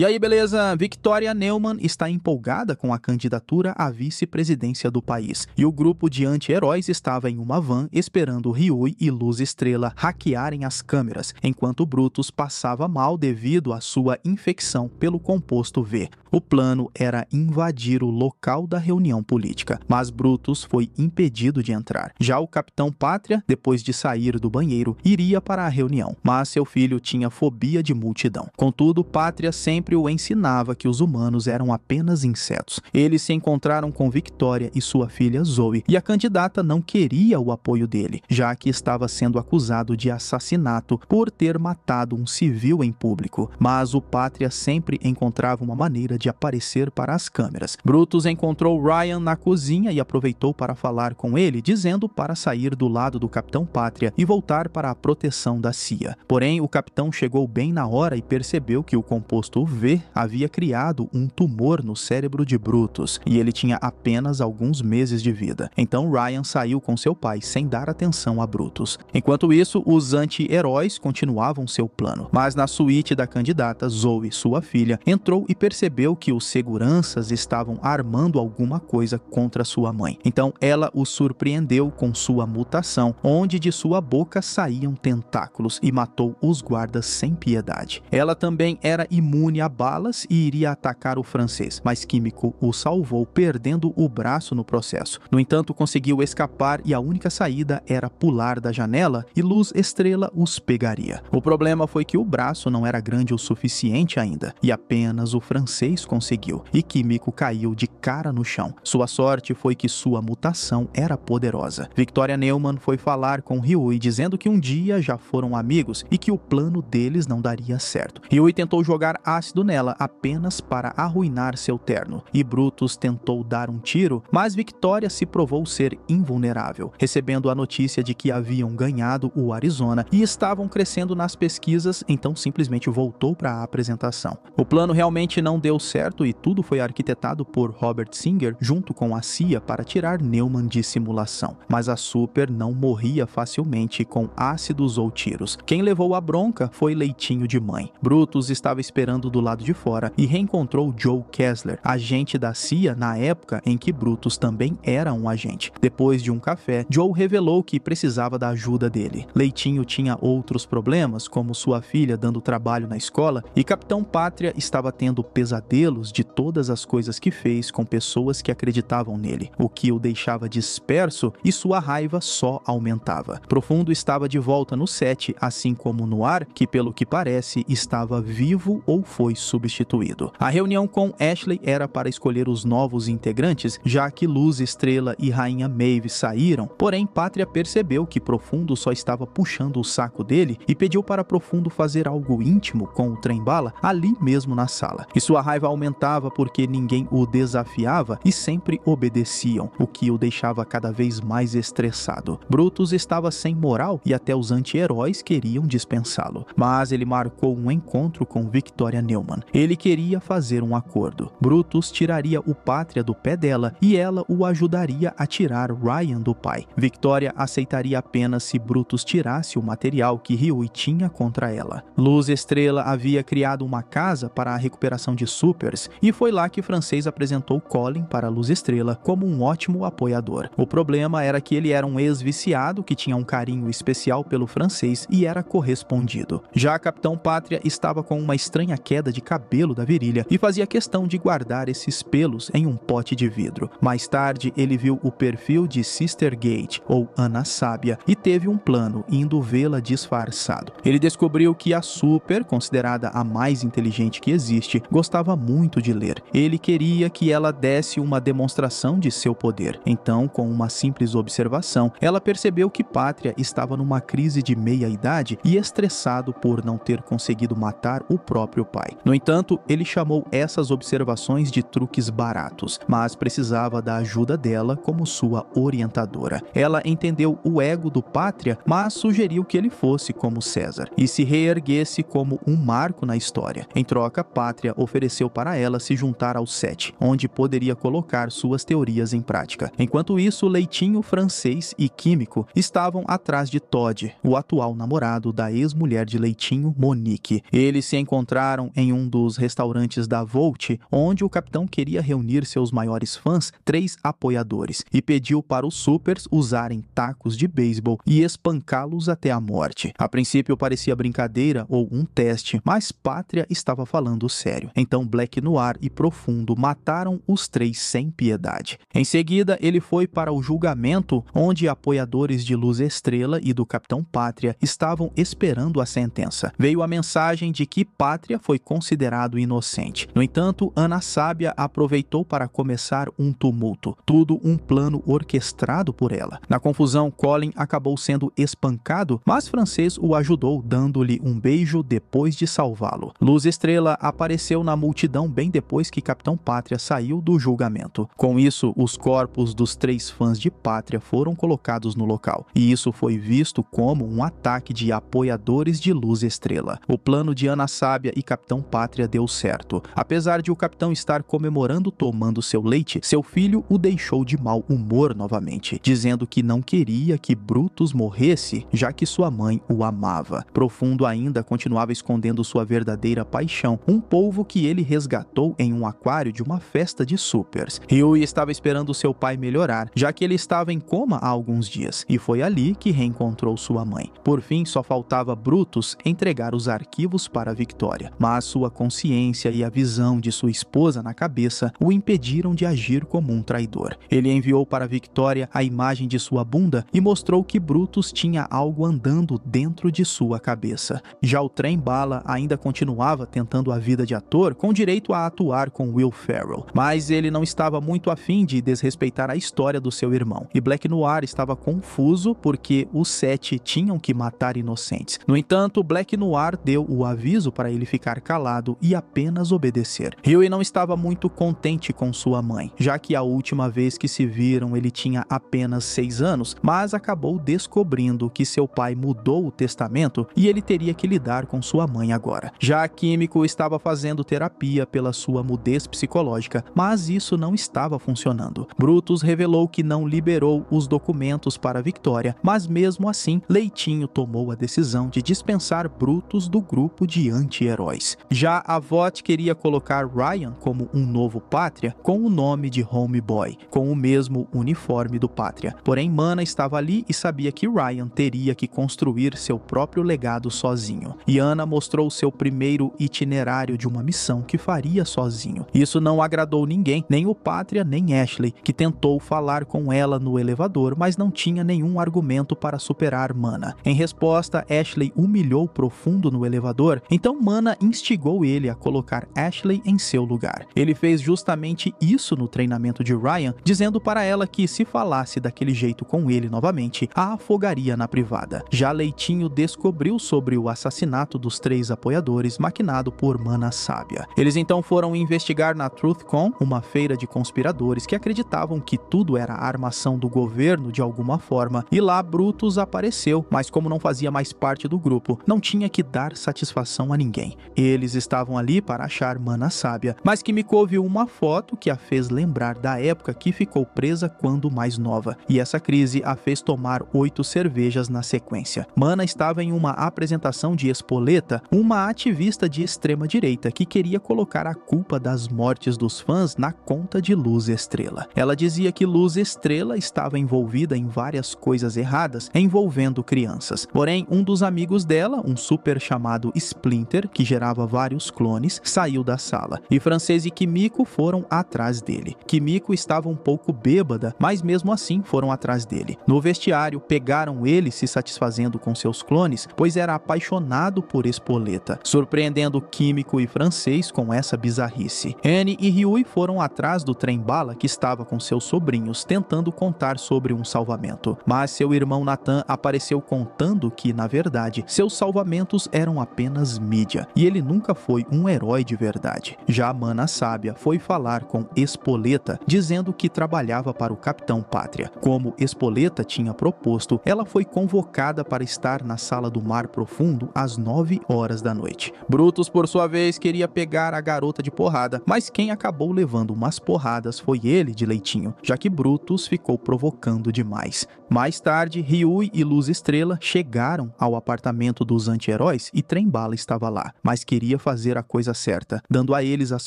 E aí, beleza? Victoria Neumann está empolgada com a candidatura à vice-presidência do país. E o grupo de anti-heróis estava em uma van esperando Ryui e Luz Estrela hackearem as câmeras, enquanto Brutus passava mal devido à sua infecção pelo composto V. O plano era invadir o local da reunião política, mas Brutus foi impedido de entrar. Já o Capitão Pátria, depois de sair do banheiro, iria para a reunião, mas seu filho tinha fobia de multidão. Contudo, Pátria sempre próprio ensinava que os humanos eram apenas insetos. Eles se encontraram com Victoria e sua filha Zoe, e a candidata não queria o apoio dele, já que estava sendo acusado de assassinato por ter matado um civil em público. Mas o Pátria sempre encontrava uma maneira de aparecer para as câmeras. Brutus encontrou Ryan na cozinha e aproveitou para falar com ele, dizendo para sair do lado do Capitão Pátria e voltar para a proteção da CIA. Porém, o capitão chegou bem na hora e percebeu que o composto V havia criado um tumor no cérebro de Brutus e ele tinha apenas alguns meses de vida. Então Ryan saiu com seu pai sem dar atenção a Brutus. Enquanto isso, os anti-heróis continuavam seu plano, mas na suíte da candidata, Zoe, sua filha, entrou e percebeu que os seguranças estavam armando alguma coisa contra sua mãe. Então ela o surpreendeu com sua mutação, onde de sua boca saíam tentáculos e matou os guardas sem piedade. Ela também era imune a balas e iria atacar o francês, mas Químico o salvou, perdendo o braço no processo. No entanto, conseguiu escapar e a única saída era pular da janela e Luz Estrela os pegaria. O problema foi que o braço não era grande o suficiente ainda e apenas o francês conseguiu, e Químico caiu de cara no chão. Sua sorte foi que sua mutação era poderosa. Victoria Neumann foi falar com Ryui dizendo que um dia já foram amigos e que o plano deles não daria certo. Ryui tentou jogar as ácido nela apenas para arruinar seu terno, e Brutus tentou dar um tiro, mas Victoria se provou ser invulnerável, recebendo a notícia de que haviam ganhado o Arizona e estavam crescendo nas pesquisas, então simplesmente voltou para a apresentação. O plano realmente não deu certo e tudo foi arquitetado por Robert Singer junto com a CIA para tirar Neumann de simulação, mas a Super não morria facilmente com ácidos ou tiros. Quem levou a bronca foi Leitinho de Mãe. Brutus estava esperando do do lado de fora e reencontrou Joe Kessler, agente da CIA na época em que Brutus também era um agente. Depois de um café, Joe revelou que precisava da ajuda dele. Leitinho tinha outros problemas, como sua filha dando trabalho na escola, e Capitão Pátria estava tendo pesadelos de todas as coisas que fez com pessoas que acreditavam nele, o que o deixava disperso e sua raiva só aumentava. Profundo estava de volta no set, assim como no ar, que pelo que parece estava vivo ou foi foi substituído. A reunião com Ashley era para escolher os novos integrantes, já que Luz, Estrela e Rainha Maeve saíram, porém Pátria percebeu que Profundo só estava puxando o saco dele e pediu para Profundo fazer algo íntimo com o trem-bala ali mesmo na sala. E sua raiva aumentava porque ninguém o desafiava e sempre obedeciam, o que o deixava cada vez mais estressado. Brutus estava sem moral e até os anti-heróis queriam dispensá-lo, mas ele marcou um encontro com Victoria Neu Newman. Ele queria fazer um acordo. Brutus tiraria o pátria do pé dela e ela o ajudaria a tirar Ryan do pai. Victoria aceitaria apenas se Brutus tirasse o material que Ryui tinha contra ela. Luz Estrela havia criado uma casa para a recuperação de supers e foi lá que francês apresentou Colin para Luz Estrela como um ótimo apoiador. O problema era que ele era um ex-viciado que tinha um carinho especial pelo francês e era correspondido. Já Capitão Pátria estava com uma estranha queda de cabelo da virilha e fazia questão de guardar esses pelos em um pote de vidro. Mais tarde, ele viu o perfil de Sister Gate, ou Ana Sábia, e teve um plano indo vê-la disfarçado. Ele descobriu que a Super, considerada a mais inteligente que existe, gostava muito de ler. Ele queria que ela desse uma demonstração de seu poder. Então, com uma simples observação, ela percebeu que Pátria estava numa crise de meia-idade e estressado por não ter conseguido matar o próprio pai. No entanto, ele chamou essas observações de truques baratos, mas precisava da ajuda dela como sua orientadora. Ela entendeu o ego do pátria, mas sugeriu que ele fosse como César e se reerguesse como um marco na história. Em troca, Pátria ofereceu para ela se juntar aos sete, onde poderia colocar suas teorias em prática. Enquanto isso, Leitinho, francês e químico estavam atrás de Todd, o atual namorado da ex-mulher de Leitinho, Monique. Eles se encontraram em um dos restaurantes da Volt, onde o capitão queria reunir seus maiores fãs, três apoiadores, e pediu para os supers usarem tacos de beisebol e espancá-los até a morte. A princípio parecia brincadeira ou um teste, mas Pátria estava falando sério. Então Black Noir e Profundo mataram os três sem piedade. Em seguida, ele foi para o julgamento, onde apoiadores de Luz Estrela e do Capitão Pátria estavam esperando a sentença. Veio a mensagem de que Pátria foi considerado inocente. No entanto, Ana Sábia aproveitou para começar um tumulto, tudo um plano orquestrado por ela. Na confusão, Colin acabou sendo espancado, mas Francês o ajudou, dando-lhe um beijo depois de salvá-lo. Luz Estrela apareceu na multidão bem depois que Capitão Pátria saiu do julgamento. Com isso, os corpos dos três fãs de Pátria foram colocados no local, e isso foi visto como um ataque de apoiadores de Luz Estrela. O plano de Ana Sábia e Capitão Pátria deu certo. Apesar de o capitão estar comemorando tomando seu leite, seu filho o deixou de mau humor novamente, dizendo que não queria que Brutus morresse, já que sua mãe o amava. Profundo ainda continuava escondendo sua verdadeira paixão, um polvo que ele resgatou em um aquário de uma festa de supers. Rui estava esperando seu pai melhorar, já que ele estava em coma há alguns dias, e foi ali que reencontrou sua mãe. Por fim, só faltava Brutus entregar os arquivos para Victoria, mas sua consciência e a visão de sua esposa na cabeça o impediram de agir como um traidor. Ele enviou para Victoria a imagem de sua bunda e mostrou que Brutus tinha algo andando dentro de sua cabeça. Já o trem bala ainda continuava tentando a vida de ator com direito a atuar com Will Ferrell, mas ele não estava muito afim de desrespeitar a história do seu irmão. E Black Noir estava confuso porque os sete tinham que matar inocentes. No entanto, Black Noir deu o aviso para ele ficar calado calado e apenas obedecer. Yui não estava muito contente com sua mãe, já que a última vez que se viram ele tinha apenas 6 anos, mas acabou descobrindo que seu pai mudou o testamento e ele teria que lidar com sua mãe agora. Já Químico estava fazendo terapia pela sua mudez psicológica, mas isso não estava funcionando. Brutus revelou que não liberou os documentos para Victoria, mas mesmo assim, Leitinho tomou a decisão de dispensar Brutus do grupo de anti-heróis. Já a VOT queria colocar Ryan como um novo Pátria com o nome de Homeboy, com o mesmo uniforme do Pátria. Porém, Mana estava ali e sabia que Ryan teria que construir seu próprio legado sozinho. E Ana mostrou seu primeiro itinerário de uma missão que faria sozinho. Isso não agradou ninguém, nem o Pátria nem Ashley, que tentou falar com ela no elevador, mas não tinha nenhum argumento para superar Mana. Em resposta, Ashley humilhou Profundo no elevador, então Mana instigou obrigou ele a colocar Ashley em seu lugar. Ele fez justamente isso no treinamento de Ryan, dizendo para ela que se falasse daquele jeito com ele novamente, a afogaria na privada. Já Leitinho descobriu sobre o assassinato dos três apoiadores maquinado por Mana Sábia. Eles então foram investigar na TruthCon, uma feira de conspiradores que acreditavam que tudo era armação do governo de alguma forma, e lá Brutus apareceu, mas como não fazia mais parte do grupo, não tinha que dar satisfação a ninguém. Eles eles estavam ali para achar Mana Sábia, mas Kimiko viu uma foto que a fez lembrar da época que ficou presa quando mais nova, e essa crise a fez tomar oito cervejas na sequência. Mana estava em uma apresentação de Espoleta, uma ativista de extrema-direita que queria colocar a culpa das mortes dos fãs na conta de Luz Estrela. Ela dizia que Luz Estrela estava envolvida em várias coisas erradas envolvendo crianças. Porém, um dos amigos dela, um super chamado Splinter, que gerava vários clones, saiu da sala e Francês e Kimiko foram atrás dele. Kimiko estava um pouco bêbada, mas mesmo assim foram atrás dele. No vestiário, pegaram ele se satisfazendo com seus clones, pois era apaixonado por Espoleta, surpreendendo Químico e Francês com essa bizarrice. Anne e Ryui foram atrás do trem-bala que estava com seus sobrinhos, tentando contar sobre um salvamento. Mas seu irmão Nathan apareceu contando que, na verdade, seus salvamentos eram apenas mídia, e ele nunca nunca foi um herói de verdade. Já a Mana Sábia foi falar com Espoleta, dizendo que trabalhava para o Capitão Pátria. Como Espoleta tinha proposto, ela foi convocada para estar na sala do Mar Profundo às 9 horas da noite. Brutus, por sua vez, queria pegar a garota de porrada, mas quem acabou levando umas porradas foi ele de leitinho, já que Brutus ficou provocando demais. Mais tarde, Ryui e Luz Estrela chegaram ao apartamento dos anti-heróis e Trembala estava lá, mas queria queria fazer a coisa certa, dando a eles as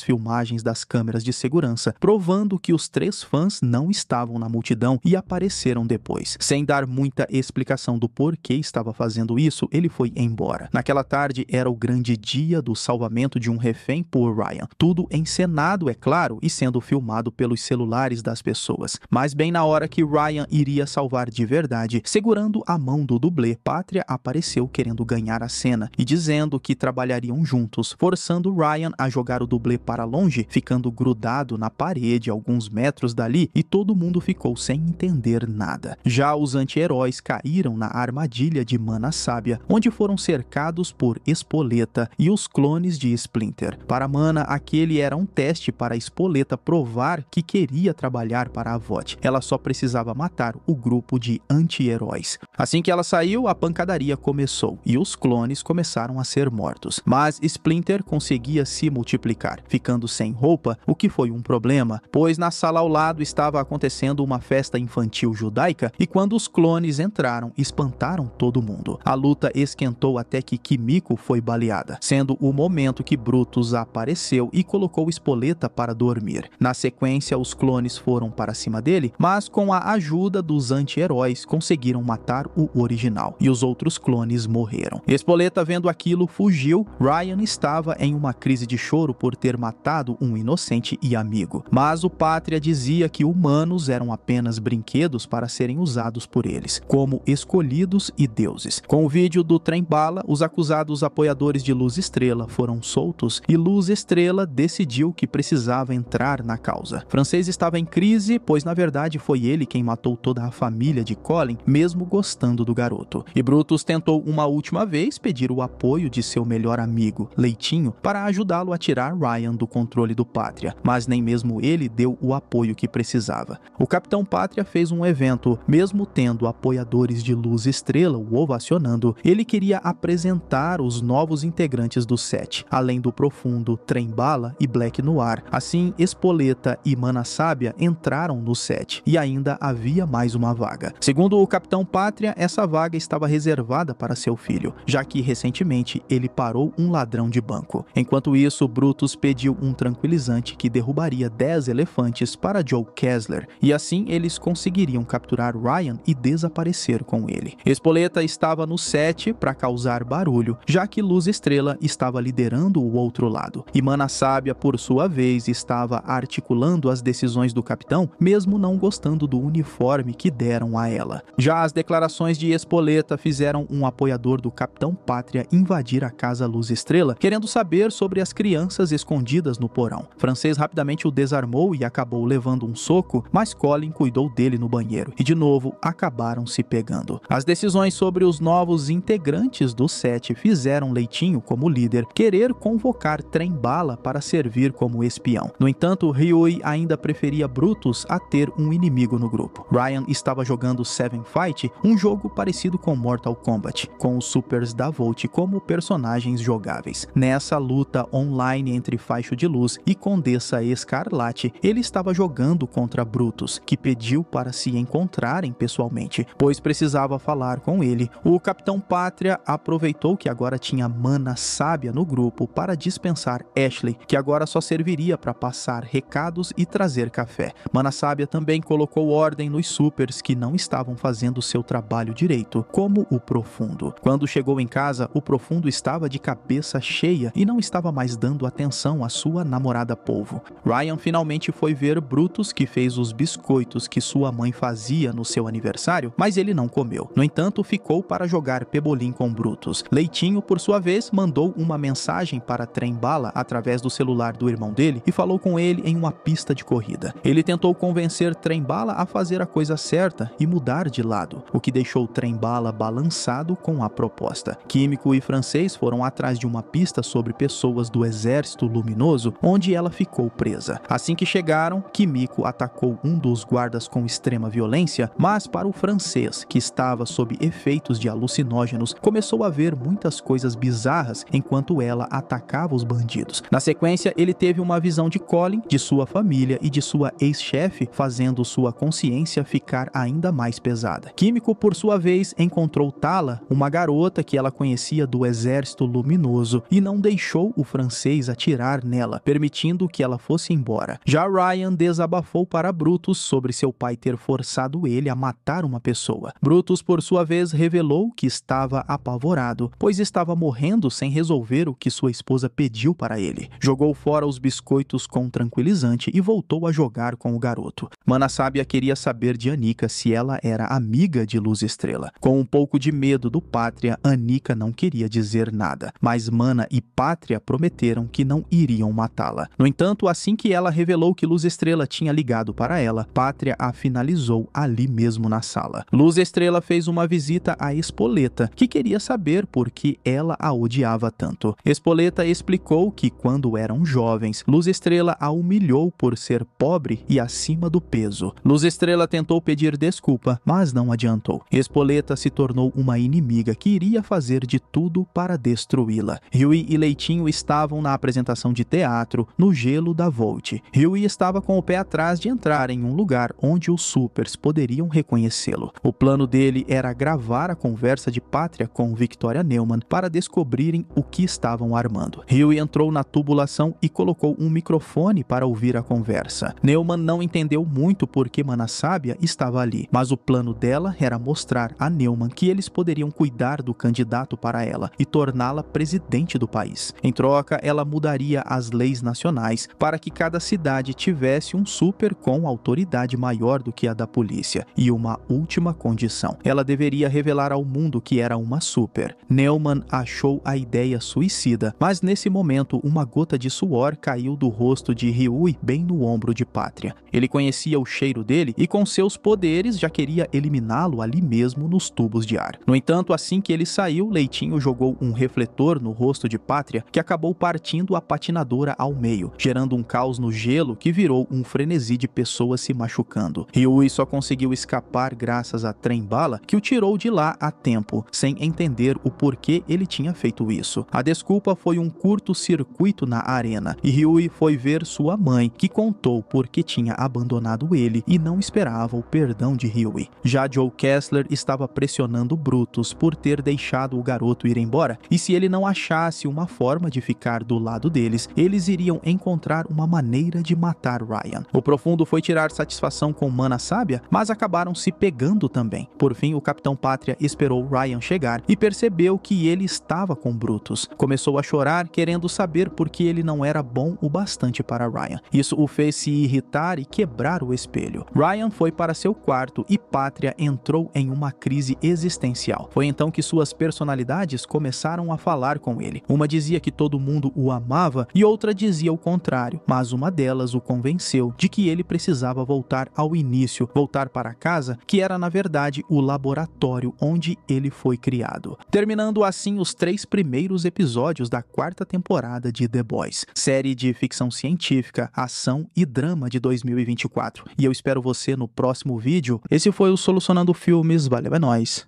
filmagens das câmeras de segurança, provando que os três fãs não estavam na multidão e apareceram depois. Sem dar muita explicação do porquê estava fazendo isso, ele foi embora. Naquela tarde era o grande dia do salvamento de um refém por Ryan. Tudo encenado, é claro, e sendo filmado pelos celulares das pessoas. Mas bem na hora que Ryan iria salvar de verdade, segurando a mão do dublê, Pátria apareceu querendo ganhar a cena e dizendo que trabalhariam juntos juntos, forçando Ryan a jogar o dublê para longe, ficando grudado na parede alguns metros dali e todo mundo ficou sem entender nada. Já os anti-heróis caíram na armadilha de Mana Sábia, onde foram cercados por Espoleta e os clones de Splinter. Para Mana, aquele era um teste para Espoleta provar que queria trabalhar para a VOT. Ela só precisava matar o grupo de anti-heróis. Assim que ela saiu, a pancadaria começou e os clones começaram a ser mortos. Mas Splinter conseguia se multiplicar, ficando sem roupa, o que foi um problema, pois na sala ao lado estava acontecendo uma festa infantil judaica e quando os clones entraram, espantaram todo mundo. A luta esquentou até que Kimiko foi baleada, sendo o momento que Brutus apareceu e colocou Espoleta para dormir. Na sequência, os clones foram para cima dele, mas com a ajuda dos anti-heróis conseguiram matar o original e os outros clones morreram. Espoleta vendo aquilo fugiu, Ryan estava em uma crise de choro por ter matado um inocente e amigo, mas o Pátria dizia que humanos eram apenas brinquedos para serem usados por eles, como escolhidos e deuses. Com o vídeo do trem-bala, os acusados apoiadores de Luz Estrela foram soltos e Luz Estrela decidiu que precisava entrar na causa. Francês estava em crise, pois na verdade foi ele quem matou toda a família de Colin, mesmo gostando do garoto. E Brutus tentou uma última vez pedir o apoio de seu melhor amigo, Leitinho para ajudá-lo a tirar Ryan do controle do Pátria, mas nem mesmo ele deu o apoio que precisava. O Capitão Pátria fez um evento, mesmo tendo apoiadores de Luz Estrela o ovacionando, ele queria apresentar os novos integrantes do set, além do Profundo, Trem Bala e Black Noir. Assim, Espoleta e Mana Sábia entraram no set e ainda havia mais uma vaga. Segundo o Capitão Pátria, essa vaga estava reservada para seu filho, já que recentemente ele parou um ladrão de banco. Enquanto isso, Brutus pediu um tranquilizante que derrubaria 10 elefantes para Joe Kessler, e assim eles conseguiriam capturar Ryan e desaparecer com ele. Espoleta estava no set para causar barulho, já que Luz Estrela estava liderando o outro lado. E Mana Sábia, por sua vez, estava articulando as decisões do capitão, mesmo não gostando do uniforme que deram a ela. Já as declarações de Espoleta fizeram um apoiador do Capitão Pátria invadir a Casa Luz Estrela, querendo saber sobre as crianças escondidas no porão. Francês rapidamente o desarmou e acabou levando um soco, mas Colin cuidou dele no banheiro e de novo acabaram se pegando. As decisões sobre os novos integrantes do set fizeram Leitinho, como líder, querer convocar Trembala para servir como espião. No entanto, Ryui ainda preferia Brutus a ter um inimigo no grupo. Ryan estava jogando Seven Fight, um jogo parecido com Mortal Kombat, com os supers da Volt como personagens jogáveis. Nessa luta online entre Faixo de Luz e Condessa Escarlate, ele estava jogando contra Brutus, que pediu para se encontrarem pessoalmente, pois precisava falar com ele. O Capitão Pátria aproveitou que agora tinha mana sábia no grupo para dispensar Ashley, que agora só serviria para passar recados e trazer café. Mana sábia também colocou ordem nos supers que não estavam fazendo seu trabalho direito, como o Profundo. Quando chegou em casa, o Profundo estava de cabeça cheia e não estava mais dando atenção à sua namorada polvo. Ryan finalmente foi ver Brutus, que fez os biscoitos que sua mãe fazia no seu aniversário, mas ele não comeu. No entanto, ficou para jogar pebolim com Brutus. Leitinho, por sua vez, mandou uma mensagem para Trembala através do celular do irmão dele e falou com ele em uma pista de corrida. Ele tentou convencer Trembala a fazer a coisa certa e mudar de lado, o que deixou Trembala balançado com a proposta. Químico e francês foram atrás de uma pista entrevista sobre pessoas do Exército Luminoso, onde ela ficou presa. Assim que chegaram, Kimiko atacou um dos guardas com extrema violência, mas para o francês, que estava sob efeitos de alucinógenos, começou a ver muitas coisas bizarras enquanto ela atacava os bandidos. Na sequência, ele teve uma visão de Colin, de sua família e de sua ex-chefe, fazendo sua consciência ficar ainda mais pesada. Químico, por sua vez, encontrou Tala, uma garota que ela conhecia do Exército Luminoso, e não deixou o francês atirar nela, permitindo que ela fosse embora. Já Ryan desabafou para Brutus sobre seu pai ter forçado ele a matar uma pessoa. Brutus, por sua vez, revelou que estava apavorado, pois estava morrendo sem resolver o que sua esposa pediu para ele. Jogou fora os biscoitos com tranquilizante e voltou a jogar com o garoto. Sábia queria saber de Anika se ela era amiga de Luz Estrela. Com um pouco de medo do pátria, Anika não queria dizer nada, mas Mana e Pátria prometeram que não iriam matá-la. No entanto, assim que ela revelou que Luz Estrela tinha ligado para ela, Pátria a finalizou ali mesmo na sala. Luz Estrela fez uma visita a Espoleta, que queria saber por que ela a odiava tanto. Espoleta explicou que quando eram jovens, Luz Estrela a humilhou por ser pobre e acima do peso. Luz Estrela tentou pedir desculpa, mas não adiantou. Espoleta se tornou uma inimiga que iria fazer de tudo para destruí-la. Rio Huey e Leitinho estavam na apresentação de teatro no gelo da Volt. Huey estava com o pé atrás de entrar em um lugar onde os supers poderiam reconhecê-lo. O plano dele era gravar a conversa de Pátria com Victoria Neumann para descobrirem o que estavam armando. Huey entrou na tubulação e colocou um microfone para ouvir a conversa. Neumann não entendeu muito por que Manassábia estava ali, mas o plano dela era mostrar a Neumann que eles poderiam cuidar do candidato para ela e torná-la presidente do do país. Em troca, ela mudaria as leis nacionais para que cada cidade tivesse um super com autoridade maior do que a da polícia. E uma última condição: ela deveria revelar ao mundo que era uma super. Neumann achou a ideia suicida, mas nesse momento uma gota de suor caiu do rosto de Ryui bem no ombro de Pátria. Ele conhecia o cheiro dele e com seus poderes já queria eliminá-lo ali mesmo nos tubos de ar. No entanto, assim que ele saiu, Leitinho jogou um refletor no rosto de de pátria que acabou partindo a patinadora ao meio, gerando um caos no gelo que virou um frenesi de pessoas se machucando. Ryui só conseguiu escapar graças a trem-bala que o tirou de lá a tempo, sem entender o porquê ele tinha feito isso. A desculpa foi um curto-circuito na arena e Ryui foi ver sua mãe, que contou por que tinha abandonado ele e não esperava o perdão de Ryui. Já Joe Kessler estava pressionando Brutus por ter deixado o garoto ir embora e se ele não achasse uma forma de ficar do lado deles, eles iriam encontrar uma maneira de matar Ryan. O Profundo foi tirar satisfação com Mana Sábia, mas acabaram se pegando também. Por fim, o Capitão Pátria esperou Ryan chegar e percebeu que ele estava com Brutus. Começou a chorar, querendo saber por que ele não era bom o bastante para Ryan. Isso o fez se irritar e quebrar o espelho. Ryan foi para seu quarto e Pátria entrou em uma crise existencial. Foi então que suas personalidades começaram a falar com ele. Uma dizia que todo mundo o amava e outra dizia o contrário, mas uma delas o convenceu de que ele precisava voltar ao início, voltar para casa, que era na verdade o laboratório onde ele foi criado. Terminando assim os três primeiros episódios da quarta temporada de The Boys, série de ficção científica, ação e drama de 2024. E eu espero você no próximo vídeo. Esse foi o Solucionando Filmes, valeu, é nóis.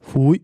Fui.